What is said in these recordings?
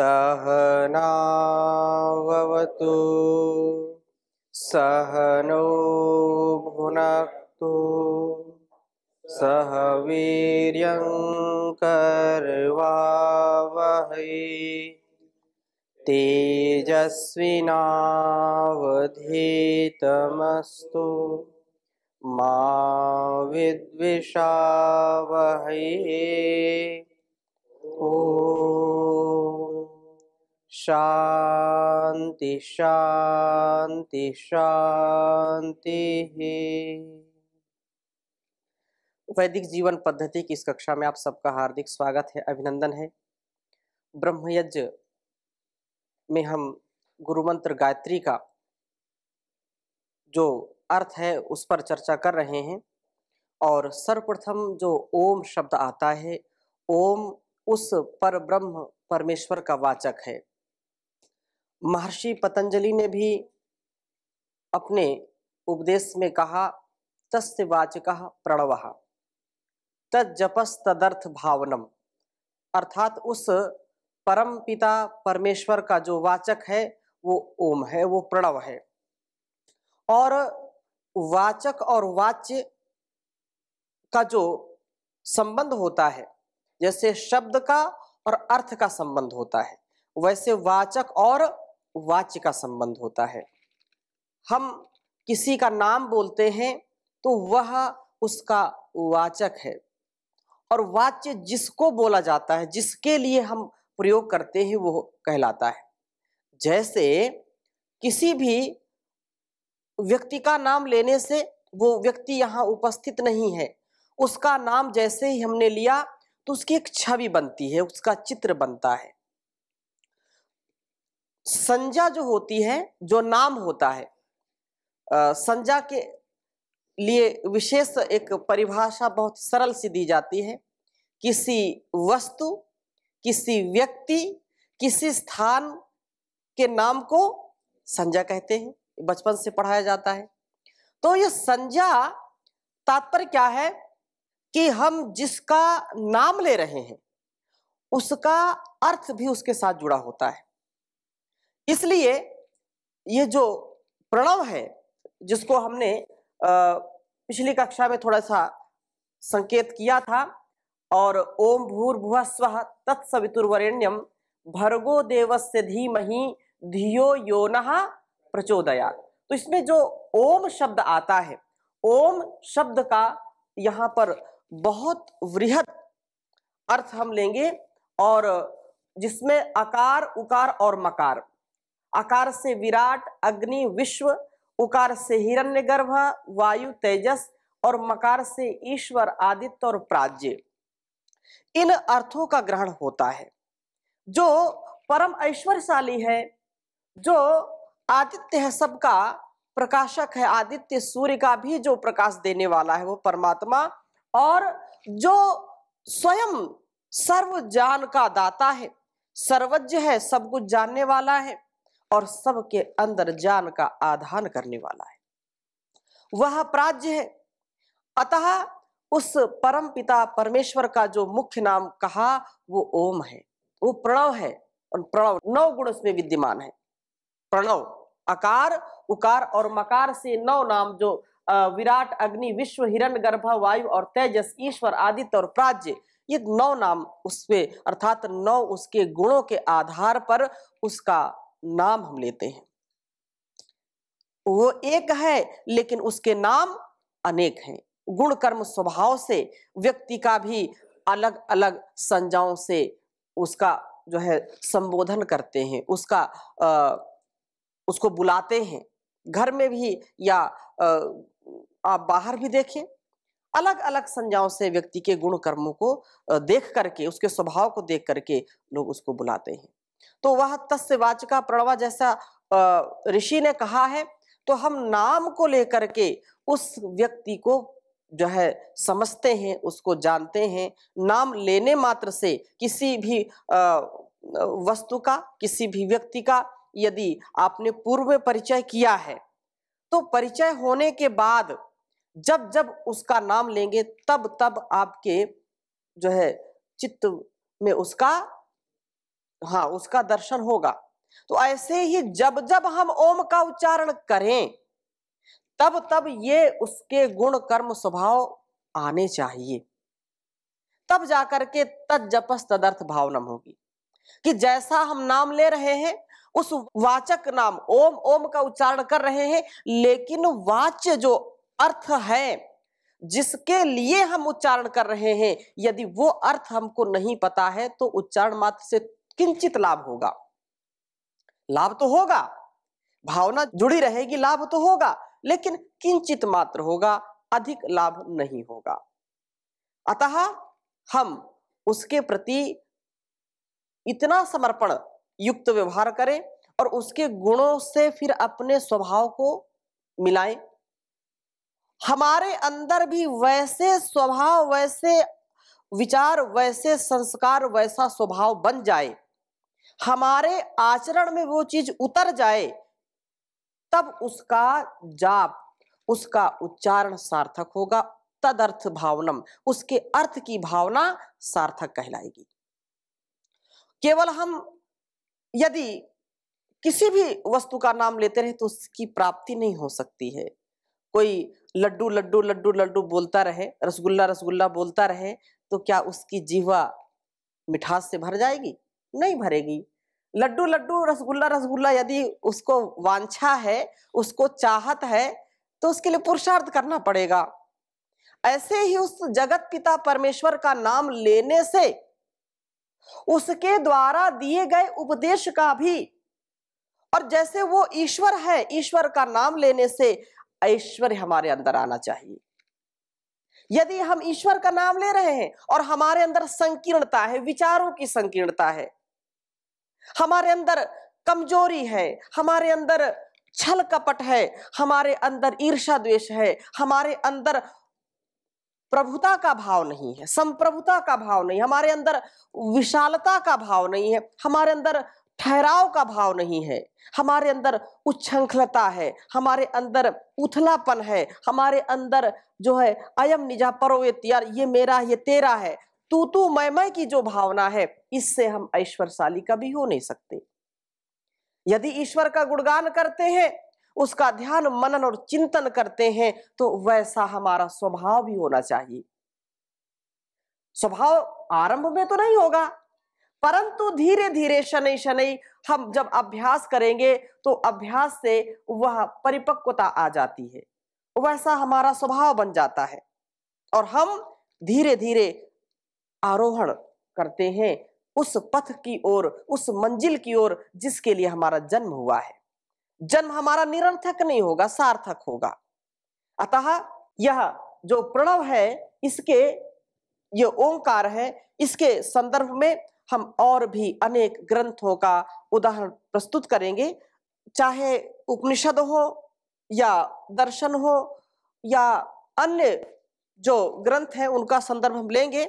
सहनावतु सहनो भुनक्तु सह वीर्यङ्कर्वा वहै तेजस्विनावधीतमस्तु मा विद्विषावहै शांति शांति शांति वैदिक जीवन पद्धति की इस कक्षा में आप सबका हार्दिक स्वागत है अभिनंदन है ब्रह्मयज्ञ में हम गुरु मंत्र गायत्री का जो अर्थ है उस पर चर्चा कर रहे हैं और सर्वप्रथम जो ओम शब्द आता है ओम उस पर ब्रह्म परमेश्वर का वाचक है महर्षि पतंजलि ने भी अपने उपदेश में कहा तस्य वाचक प्रणव तजपस तदर्थ भावनम अर्थात उस परम पिता परमेश्वर का जो वाचक है वो ओम है वो प्रणव है और वाचक और वाच्य का जो संबंध होता है जैसे शब्द का और अर्थ का संबंध होता है वैसे वाचक और वाच्य का संबंध होता है हम किसी का नाम बोलते हैं तो वह उसका वाचक है और वाच्य जिसको बोला जाता है जिसके लिए हम प्रयोग करते हैं वो कहलाता है जैसे किसी भी व्यक्ति का नाम लेने से वो व्यक्ति यहाँ उपस्थित नहीं है उसका नाम जैसे ही हमने लिया तो उसकी एक छवि बनती है उसका चित्र बनता है संजा जो होती है जो नाम होता है संजा के लिए विशेष एक परिभाषा बहुत सरल सी दी जाती है किसी वस्तु किसी व्यक्ति किसी स्थान के नाम को संजय कहते हैं बचपन से पढ़ाया जाता है तो ये संजा तात्पर्य क्या है कि हम जिसका नाम ले रहे हैं उसका अर्थ भी उसके साथ जुड़ा होता है इसलिए ये जो प्रणव है जिसको हमने पिछली कक्षा में थोड़ा सा संकेत किया था और ओम भूर्भुव स्व तत्सवितुर्वरेण्यम भर्गो देवस्य धीमहि धियो यो प्रचोदया तो इसमें जो ओम शब्द आता है ओम शब्द का यहाँ पर बहुत वृहद अर्थ हम लेंगे और जिसमें अकार उकार और मकार आकार से विराट अग्नि विश्व उकार से हिरण्यगर्भ वायु तेजस और मकार से ईश्वर आदित्य और प्राज्य इन अर्थों का ग्रहण होता है जो परम ऐश्वर्यशाली है जो आदित्य है सबका प्रकाशक है आदित्य सूर्य का भी जो प्रकाश देने वाला है वो परमात्मा और जो स्वयं सर्व ज्ञान का दाता है सर्वज्ञ है सब कुछ जानने वाला है और सबके अंदर जान का आधान करने वाला है वह प्राज्य है अतः उस परम पिता परमेश्वर का जो मुख्य नाम कहा वो ओम है वो प्रणव है और प्रणव नौ गुण उसमें विद्यमान है प्रणव अकार उकार और मकार से नौ नाम जो विराट अग्नि विश्व हिरण गर्भ वायु और तेजस ईश्वर आदित्य और प्राज्य ये नौ नाम उसमें अर्थात नौ उसके गुणों के आधार पर उसका नाम हम लेते हैं वो एक है लेकिन उसके नाम अनेक हैं गुण कर्म स्वभाव से व्यक्ति का भी अलग अलग संज्ञाओं से उसका जो है संबोधन करते हैं उसका आ, उसको बुलाते हैं घर में भी या आ, आप बाहर भी देखें अलग अलग संज्ञाओं से व्यक्ति के गुण कर्मों को देख करके उसके स्वभाव को देख करके लोग उसको बुलाते हैं तो वह तस्य वाचका प्रणवा जैसा ऋषि ने कहा है तो हम नाम को लेकर के उस व्यक्ति को जो है समझते हैं उसको जानते हैं नाम लेने मात्र से किसी भी वस्तु का किसी भी व्यक्ति का यदि आपने पूर्व में परिचय किया है तो परिचय होने के बाद जब जब उसका नाम लेंगे तब तब आपके जो है चित्त में उसका हाँ उसका दर्शन होगा तो ऐसे ही जब जब हम ओम का उच्चारण करें तब तब ये उसके गुण कर्म स्वभाव आने चाहिए तब जाकर के तद जपस तदर्थ भावनम होगी कि जैसा हम नाम ले रहे हैं उस वाचक नाम ओम ओम का उच्चारण कर रहे हैं लेकिन वाच्य जो अर्थ है जिसके लिए हम उच्चारण कर रहे हैं यदि वो अर्थ हमको नहीं पता है तो उच्चारण मात्र से किंचित लाभ होगा लाभ तो होगा भावना जुड़ी रहेगी लाभ तो होगा लेकिन किंचित मात्र होगा अधिक लाभ नहीं होगा अतः हम उसके प्रति इतना समर्पण युक्त व्यवहार करें और उसके गुणों से फिर अपने स्वभाव को मिलाएं हमारे अंदर भी वैसे स्वभाव वैसे विचार वैसे संस्कार वैसा स्वभाव बन जाए हमारे आचरण में वो चीज उतर जाए तब उसका जाप उसका उच्चारण सार्थक होगा तदर्थ भावनम उसके अर्थ की भावना सार्थक कहलाएगी केवल हम यदि किसी भी वस्तु का नाम लेते रहे तो उसकी प्राप्ति नहीं हो सकती है कोई लड्डू लड्डू लड्डू लड्डू बोलता रहे रसगुल्ला रसगुल्ला बोलता रहे तो क्या उसकी जीवा मिठास से भर जाएगी नहीं भरेगी लड्डू लड्डू रसगुल्ला रसगुल्ला यदि उसको वांछा है उसको चाहत है तो उसके लिए पुरुषार्थ करना पड़ेगा ऐसे ही उस जगत पिता परमेश्वर का नाम लेने से उसके द्वारा दिए गए उपदेश का भी और जैसे वो ईश्वर है ईश्वर का नाम लेने से ऐश्वर्य हमारे अंदर आना चाहिए यदि हम ईश्वर का नाम ले रहे हैं और हमारे अंदर संकीर्णता है विचारों की संकीर्णता है हमारे अंदर कमजोरी है हमारे अंदर छल कपट है हमारे अंदर ईर्षा द्वेष है हमारे अंदर प्रभुता का भाव नहीं है संप्रभुता का भाव नहीं हमारे अंदर विशालता का भाव नहीं है हमारे अंदर ठहराव का भाव नहीं है हमारे अंदर उच्छृंखलता है हमारे अंदर उथलापन है हमारे अंदर जो है अयम निजा परोवे यार ये मेरा ये तेरा है तू तू मैं मैं की जो भावना है इससे हम ऐश्वरशाली कभी हो नहीं सकते यदि ईश्वर का गुणगान करते हैं उसका ध्यान मनन और चिंतन करते हैं तो वैसा हमारा स्वभाव भी होना चाहिए स्वभाव आरंभ में तो नहीं होगा परंतु धीरे धीरे शनि शनि हम जब अभ्यास करेंगे तो अभ्यास से वह परिपक्वता आ जाती है वैसा हमारा स्वभाव बन जाता है और हम धीरे धीरे आरोहण करते हैं उस पथ की ओर उस मंजिल की ओर जिसके लिए हमारा जन्म हुआ है जन्म हमारा निरर्थक नहीं होगा सार्थक होगा अतः यह जो प्रणव है इसके ये ओंकार है इसके संदर्भ में हम और भी अनेक ग्रंथों का उदाहरण प्रस्तुत करेंगे चाहे उपनिषद हो या दर्शन हो या अन्य जो ग्रंथ है उनका संदर्भ हम लेंगे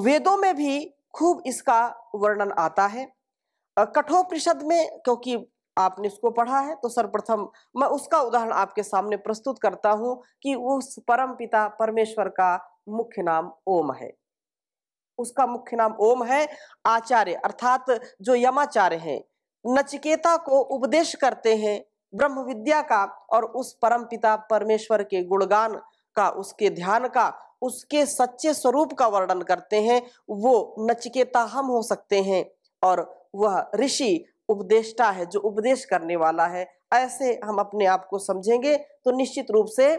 वेदों में भी खूब इसका वर्णन आता है कठोपनिषद में क्योंकि आपने इसको पढ़ा है तो सर्वप्रथम मैं उसका उदाहरण आपके सामने प्रस्तुत करता हूं कि उस परम पिता परमेश्वर का मुख्य नाम ओम है उसका मुख्य नाम ओम है आचार्य अर्थात जो यमाचार्य हैं नचिकेता को उपदेश करते हैं ब्रह्म विद्या का और उस परम पिता परमेश्वर के गुणगान का उसके ध्यान का उसके सच्चे स्वरूप का वर्णन करते हैं वो नचिकेता हम हो सकते हैं और वह ऋषि उपदेष्टा है जो उपदेश करने वाला है ऐसे हम अपने आप को समझेंगे तो निश्चित रूप से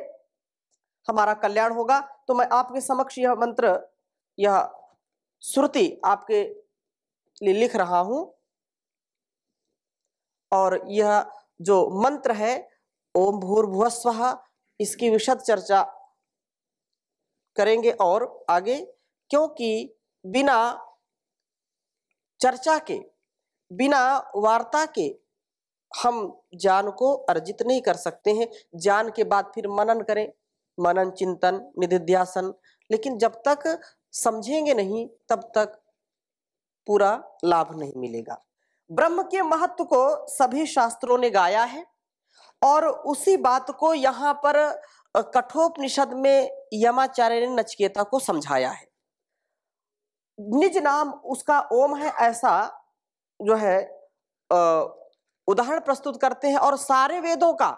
हमारा कल्याण होगा तो मैं आपके समक्ष यह मंत्र यह श्रुति आपके लिए लिख रहा हूं और यह जो मंत्र है ओम भूर्भुवस्व इसकी विशद चर्चा करेंगे और आगे क्योंकि बिना चर्चा के बिना वार्ता के हम ज्ञान को अर्जित नहीं कर सकते हैं ज्ञान के बाद फिर मनन करें मनन चिंतन निधिध्यासन लेकिन जब तक समझेंगे नहीं तब तक पूरा लाभ नहीं मिलेगा ब्रह्म के महत्व को सभी शास्त्रों ने गाया है और उसी बात को यहाँ पर कठोपनिषद में यमाचार्य ने नचकेता को समझाया है निज नाम उसका ओम है ऐसा जो है उदाहरण प्रस्तुत करते हैं और सारे वेदों का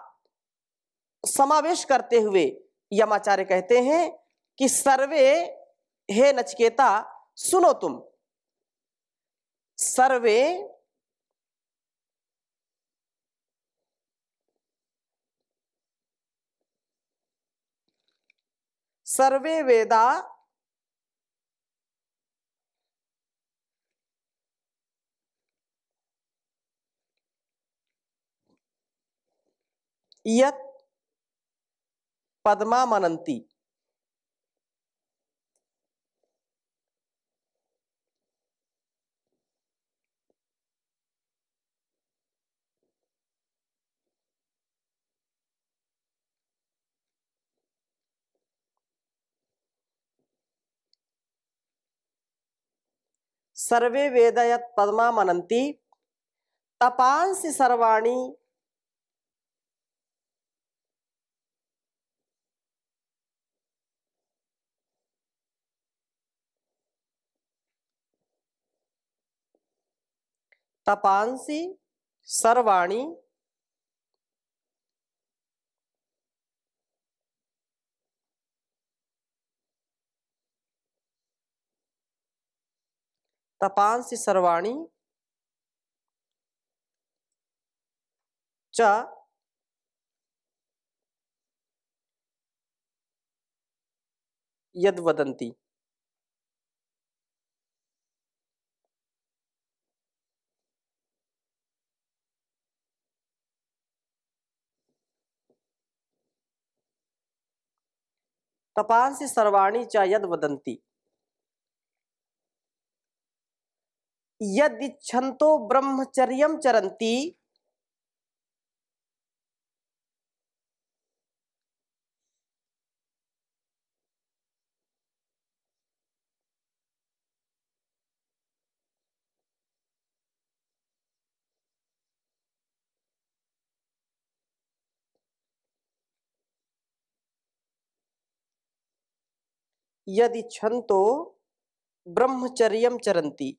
समावेश करते हुए यमाचार्य कहते हैं कि सर्वे हे नचकेता सुनो तुम सर्वे सर्वे वेदा यत पद्मा मनंती सर्वे वेदयत यत पदमा मनंती तपांसी सर्वाणी तपांसी सर्वाणी तपांसि सर्वाणी च यद वदंती तपांसि सर्वाणी च यद वदंती यदि छंतो ब्रह्मचर्यम चरंती यदि छंतो ब्रह्मचर्य चरंती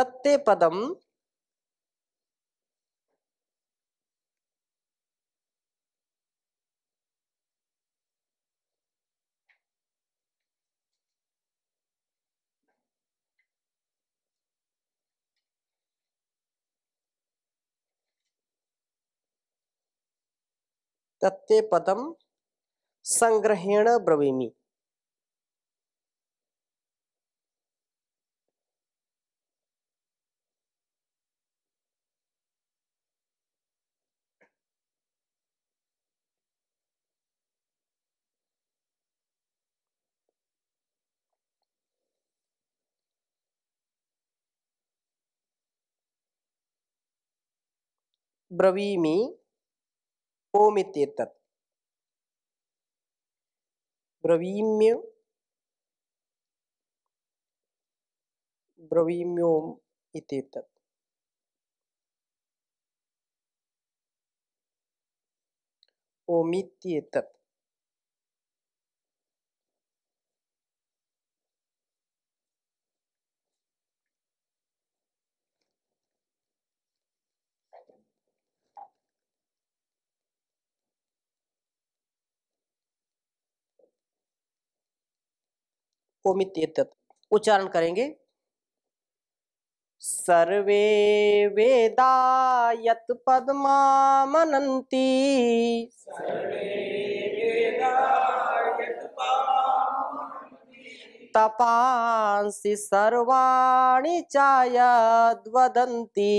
तत्ते पदम तत्ते पदम संग्रहेण ब्रवीमी ब्रवीमी ओमित्येतत् ब्रवीम्य ब्रवीम्योम् इत्येतत् ओमित्येतत् ओमित उच्चारण करेंगे सर्वे वेदा मनंती तपासी सर्वाणी सर्वाणि वदंती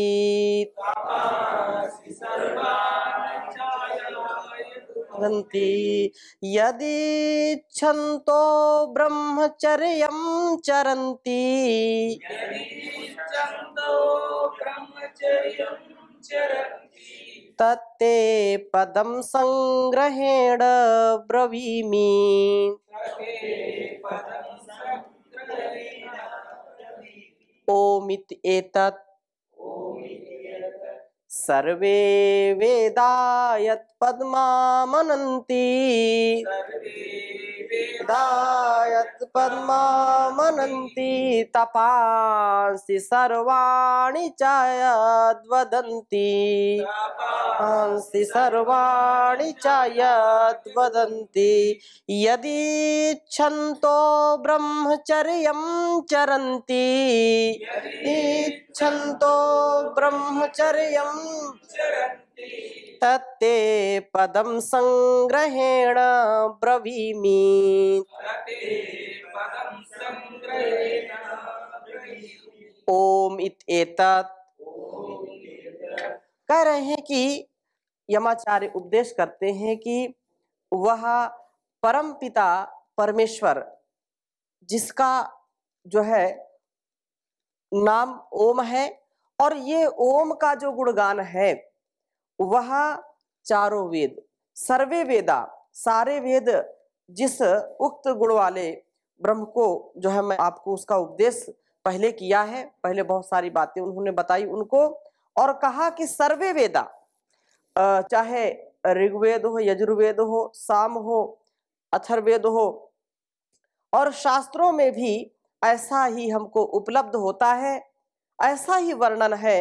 लभन्ति छन्तो ब्रह्मचर्यं चरन्ति तत्ते पदं सङ्ग्रहेण ब्रवीमि ओमित एतत् सर्वे वेदा यत्पद्मामनन्ति दायत् पद्मामनन्ति तपांसि सर्वाणि च यद्वदन्ति तांसि सर्वाणि च यद्वदन्ति यदीच्छन्तो ब्रह्मचर्यं चरन्ति यदीच्छन्तो ब्रह्मचर्यं तत्ते पदम संग्रहेण ब्रवीमि ओम इत्येतत् कह रहे हैं कि यमाचार्य उपदेश करते हैं कि वह परम पिता परमेश्वर जिसका जो है नाम ओम है और ये ओम का जो गुणगान है वह चारों वेद सर्वे वेदा सारे वेद जिस उक्त गुण वाले ब्रह्म को जो है मैं आपको उसका उपदेश पहले किया है पहले बहुत सारी बातें उन्होंने बताई उनको और कहा कि सर्वे वेदा चाहे ऋग्वेद हो यजुर्वेद हो साम हो अथर्वेद हो और शास्त्रों में भी ऐसा ही हमको उपलब्ध होता है ऐसा ही वर्णन है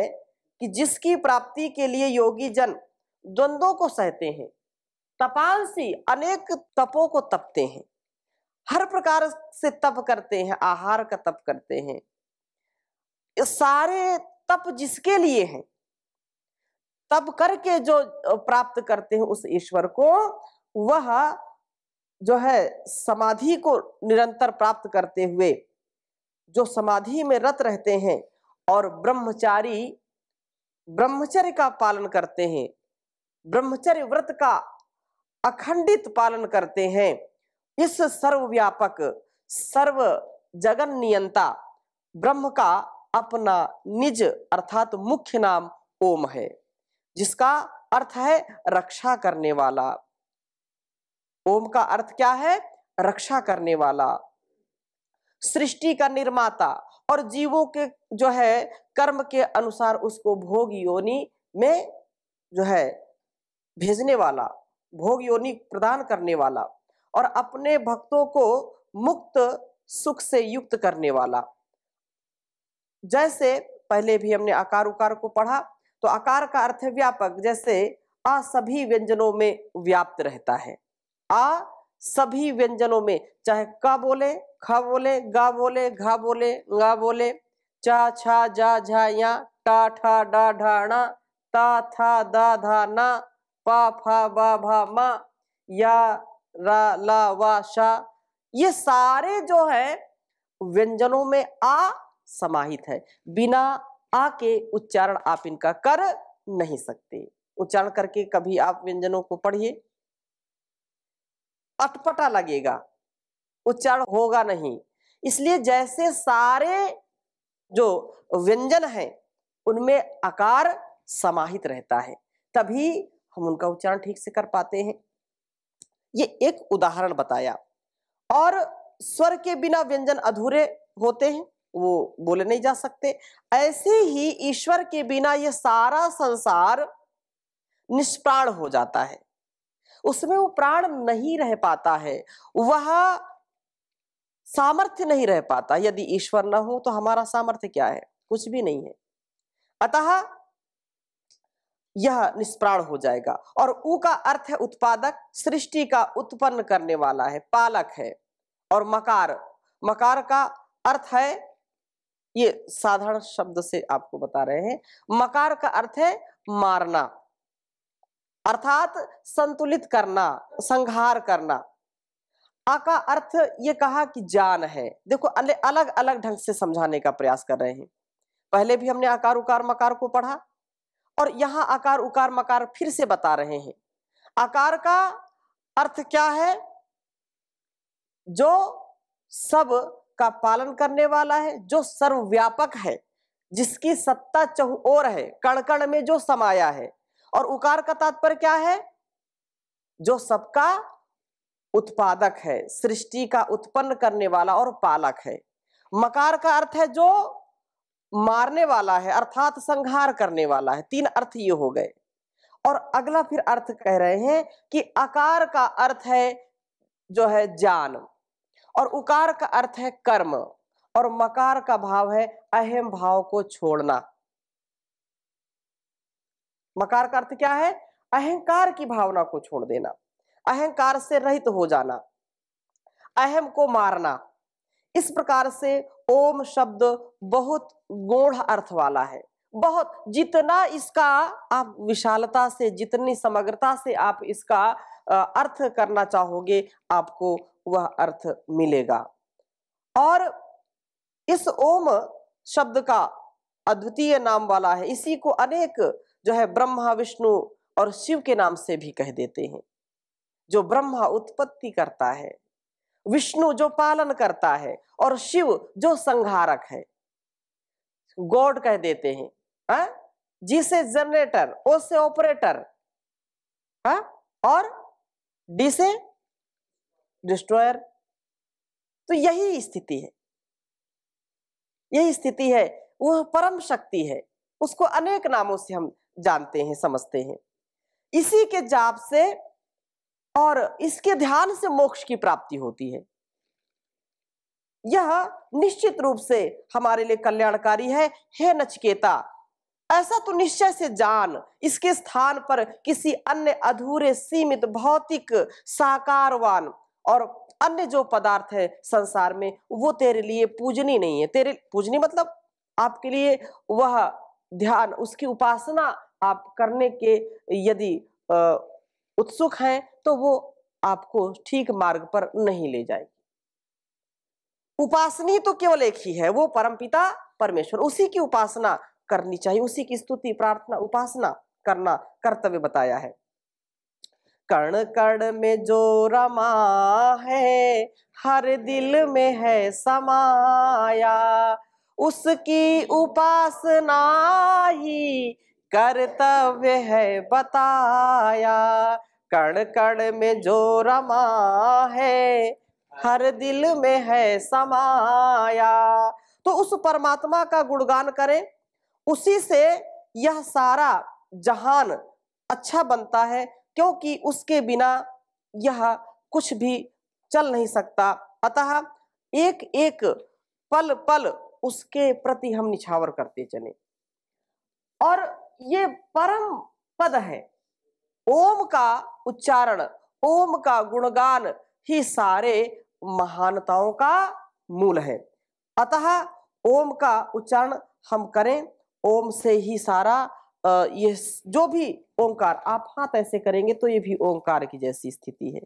कि जिसकी प्राप्ति के लिए योगी जन द्वंद्वों को सहते हैं तपांसी अनेक तपों को तपते हैं हर प्रकार से तप करते हैं आहार का तप करते हैं सारे तप जिसके लिए हैं तप करके जो प्राप्त करते हैं उस ईश्वर को वह जो है समाधि को निरंतर प्राप्त करते हुए जो समाधि में रत रहते हैं और ब्रह्मचारी ब्रह्मचर्य का पालन करते हैं ब्रह्मचर्य व्रत का अखंडित पालन करते हैं इस सर्वव्यापक सर्व जगन नियंता ब्रह्म का अपना निज अर्थात मुख्य नाम ओम है जिसका अर्थ है रक्षा करने वाला ओम का अर्थ क्या है रक्षा करने वाला सृष्टि का निर्माता और जीवों के जो है कर्म के अनुसार उसको भोग योनि में जो है भेजने वाला भोग योनि प्रदान करने वाला और अपने भक्तों को मुक्त सुख से युक्त करने वाला जैसे पहले भी हमने आकार उकार को पढ़ा तो आकार का अर्थ व्यापक जैसे आ सभी व्यंजनों में व्याप्त रहता है आ सभी व्यंजनों में चाहे क बोले ख बोले गा बोले घा बोले गा बोले चा छा जा झाया टा ठा डा ढाणा ता था दा धाना पा फा बा भा मा या रा ला वा शा ये सारे जो है व्यंजनों में आ समाहित है बिना आ के उच्चारण आप इनका कर नहीं सकते उच्चारण करके कभी आप व्यंजनों को पढ़िए अटपटा लगेगा उच्चारण होगा नहीं इसलिए जैसे सारे जो व्यंजन है उनमें आकार समाहित रहता है तभी हम उनका उच्चारण ठीक से कर पाते हैं ये एक उदाहरण बताया और स्वर के बिना व्यंजन अधूरे होते हैं वो बोले नहीं जा सकते ऐसे ही ईश्वर के बिना यह सारा संसार निष्प्राण हो जाता है उसमें वो प्राण नहीं रह पाता है वह सामर्थ्य नहीं रह पाता यदि ईश्वर न हो तो हमारा सामर्थ्य क्या है कुछ भी नहीं है अतः यह निष्प्राण हो जाएगा और ऊ का अर्थ है उत्पादक सृष्टि का उत्पन्न करने वाला है पालक है और मकार मकार का अर्थ है ये साधारण शब्द से आपको बता रहे हैं मकार का अर्थ है मारना अर्थात संतुलित करना संहार करना आ का अर्थ ये कहा कि जान है देखो अलग अलग ढंग से समझाने का प्रयास कर रहे हैं पहले भी हमने आकार उकार मकार को पढ़ा और यहां आकार उकार मकार फिर से बता रहे हैं आकार का अर्थ क्या है जो सब का पालन करने वाला है जो सर्वव्यापक है जिसकी सत्ता चहु ओर है कणकण में जो समाया है और उकार का तात्पर्य क्या है जो सबका उत्पादक है सृष्टि का उत्पन्न करने वाला और पालक है मकार का अर्थ है जो मारने वाला है अर्थात संहार करने वाला है तीन अर्थ ये हो गए और अगला फिर अर्थ कह रहे हैं कि आकार का अर्थ है जो है जान और उकार का अर्थ है कर्म और मकार का भाव है अहम भाव को छोड़ना मकार का अर्थ क्या है अहंकार की भावना को छोड़ देना अहंकार से रहित हो जाना अहम को मारना इस प्रकार से ओम शब्द बहुत गूढ़ अर्थ वाला है बहुत जितना इसका आप विशालता से जितनी समग्रता से आप इसका अर्थ करना चाहोगे आपको वह अर्थ मिलेगा और इस ओम शब्द का अद्वितीय नाम वाला है इसी को अनेक जो है ब्रह्मा विष्णु और शिव के नाम से भी कह देते हैं जो ब्रह्मा उत्पत्ति करता है विष्णु जो पालन करता है और शिव जो संहारक है गॉड कह देते हैं हा? जिसे जनरेटर ओ से ऑपरेटर हाँ? और डी से डिस्ट्रॉयर तो यही स्थिति है यही स्थिति है वह परम शक्ति है उसको अनेक नामों से हम जानते हैं समझते हैं इसी के जाप से और इसके ध्यान से मोक्ष की प्राप्ति होती है यह निश्चित रूप से हमारे लिए कल्याणकारी है हे नचकेता ऐसा तो निश्चय से जान इसके स्थान पर किसी अन्य अधूरे सीमित भौतिक साकारवान और अन्य जो पदार्थ है संसार में वो तेरे लिए पूजनी नहीं है तेरे पूजनी मतलब आपके लिए वह ध्यान उसकी उपासना आप करने के यदि उत्सुक हैं तो वो आपको ठीक मार्ग पर नहीं ले जाएगी उपासनी तो केवल एक ही है वो परमपिता परमेश्वर उसी की उपासना करनी चाहिए उसी की स्तुति प्रार्थना उपासना करना कर्तव्य बताया है कण कण में जो रमा है हर दिल में है समाया उसकी उपासना ही कर्तव्य है बताया कण कण में जो रमा है हर दिल में है समाया तो उस परमात्मा का गुणगान करें उसी से यह सारा जहान अच्छा बनता है क्योंकि उसके बिना यह कुछ भी चल नहीं सकता अतः एक एक पल पल उसके प्रति हम निछावर करते चले और ये परम पद है ओम का उच्चारण ओम का गुणगान ही सारे महानताओं का मूल है अतः ओम का उच्चारण हम करें ओम से ही सारा ये जो भी ओंकार आप हाथ ऐसे करेंगे तो ये भी ओंकार की जैसी स्थिति है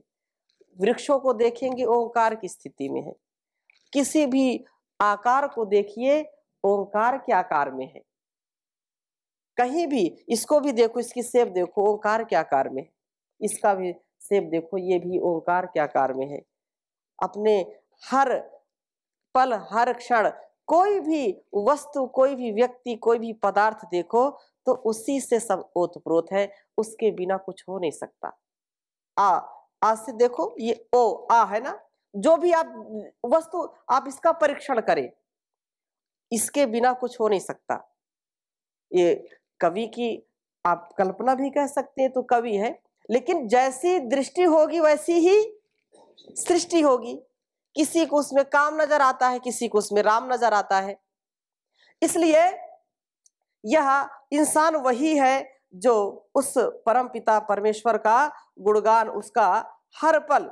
वृक्षों को देखेंगे ओंकार की स्थिति में है किसी भी आकार को देखिए ओंकार के आकार में है कहीं भी इसको भी देखो इसकी सेप देखो ओंकार क्या आकार में इसका भी सेप देखो ये भी ओंकार क्या आकार में है अपने हर पल हर क्षण कोई भी वस्तु कोई भी व्यक्ति कोई भी पदार्थ देखो तो उसी से सब ओतप्रोत है उसके बिना कुछ हो नहीं सकता आ आ से देखो ये ओ आ है ना जो भी आप वस्तु आप इसका परीक्षण करें इसके बिना कुछ हो नहीं सकता ये कवि की आप कल्पना भी कह सकते हैं तो कवि है लेकिन जैसी दृष्टि होगी वैसी ही सृष्टि होगी किसी को उसमें काम नजर आता है किसी को उसमें राम नजर आता है इसलिए यह इंसान वही है जो उस परम पिता परमेश्वर का गुणगान उसका हर पल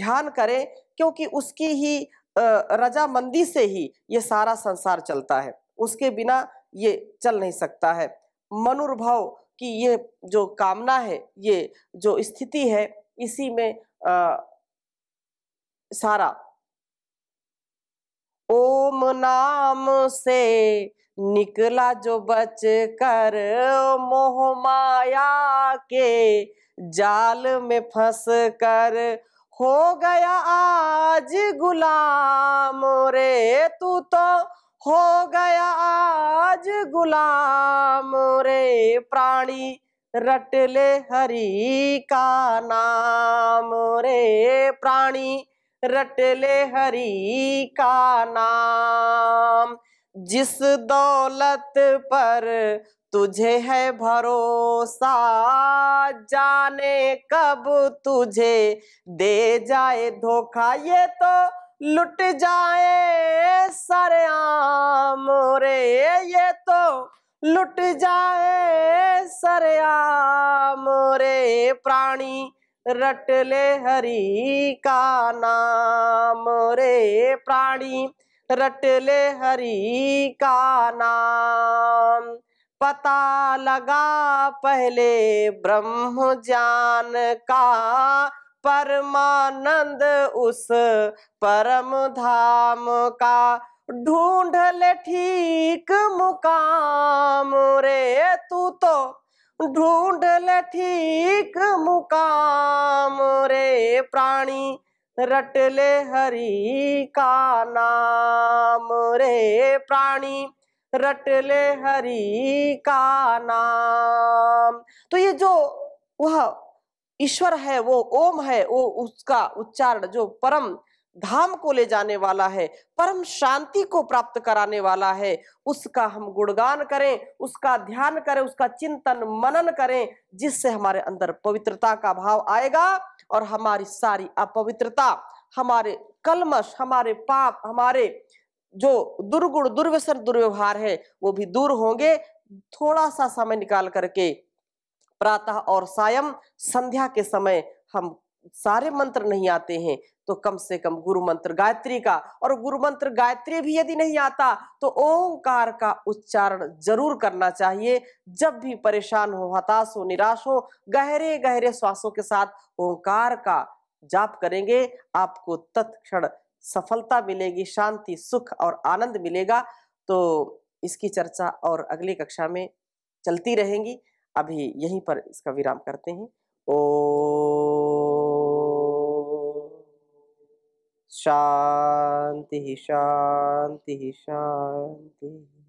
ध्यान करे क्योंकि उसकी ही रजामंदी से ही ये सारा संसार चलता है उसके बिना ये चल नहीं सकता है मनुर्भव की ये जो कामना है ये जो स्थिति है इसी में आ, सारा ओम नाम से निकला जो बच कर मोह माया के जाल में फंस कर हो गया आज गुलाम रे तू तो हो गया आज गुलाम रे प्राणी रट ले हरि का नाम रे प्राणी रट ले हरि का नाम जिस दौलत पर तुझे है भरोसा जाने कब तुझे दे जाए धोखा ये तो लुट जाए सारे आम रे ये तो लुट जाए सारे आम रे प्राणी रट ले हरी का नाम रे प्राणी रट ले हरी का नाम पता लगा पहले ब्रह्म ज्ञान का परमानंद उस परम धाम का ढूंढ ले ठीक मुकाम रे तू तो ढूंढ ले ठीक मुकाम रे प्राणी रट ले हरी का नाम रे प्राणी रट ले हरी का नाम तो ये जो वह ईश्वर है वो ओम है वो उसका उच्चारण जो परम धाम को ले जाने वाला है परम शांति को प्राप्त कराने वाला है उसका हम गुणगान करें उसका ध्यान करें उसका चिंतन मनन करें जिससे हमारे अंदर पवित्रता का भाव आएगा और हमारी सारी अपवित्रता हमारे कलमश हमारे पाप हमारे जो दुर्गुण दुर्व्यसन दुर्व्यवहार है वो भी दूर होंगे थोड़ा सा समय निकाल करके प्रातः और सायम संध्या के समय हम सारे मंत्र नहीं आते हैं तो कम से कम गुरु मंत्र गायत्री का और गुरु मंत्र गायत्री भी यदि नहीं आता तो ओंकार का उच्चारण जरूर करना चाहिए जब भी परेशान हो हताश हो निराश हो गहरे गहरे श्वासों के साथ ओंकार का जाप करेंगे आपको तत्क्षण सफलता मिलेगी शांति सुख और आनंद मिलेगा तो इसकी चर्चा और अगली कक्षा में चलती रहेंगी अभी यहीं पर इसका विराम करते हैं ओ शांति शांति शांति